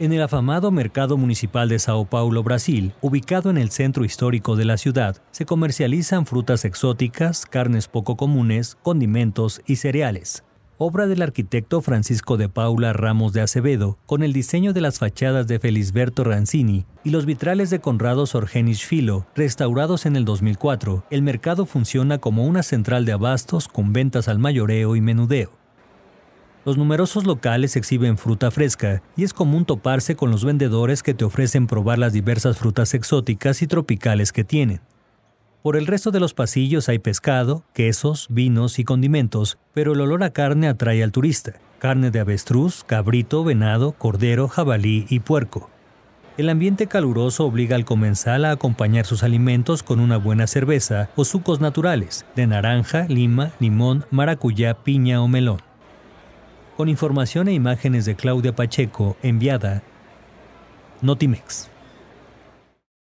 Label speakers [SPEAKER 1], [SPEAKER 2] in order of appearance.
[SPEAKER 1] En el afamado mercado municipal de Sao Paulo, Brasil, ubicado en el centro histórico de la ciudad, se comercializan frutas exóticas, carnes poco comunes, condimentos y cereales. Obra del arquitecto Francisco de Paula Ramos de Acevedo, con el diseño de las fachadas de Felisberto Rancini y los vitrales de Conrado Sorgenis Filo, restaurados en el 2004, el mercado funciona como una central de abastos con ventas al mayoreo y menudeo. Los numerosos locales exhiben fruta fresca y es común toparse con los vendedores que te ofrecen probar las diversas frutas exóticas y tropicales que tienen. Por el resto de los pasillos hay pescado, quesos, vinos y condimentos, pero el olor a carne atrae al turista. Carne de avestruz, cabrito, venado, cordero, jabalí y puerco. El ambiente caluroso obliga al comensal a acompañar sus alimentos con una buena cerveza o sucos naturales, de naranja, lima, limón, maracuyá, piña o melón con información e imágenes de Claudia Pacheco enviada Notimex.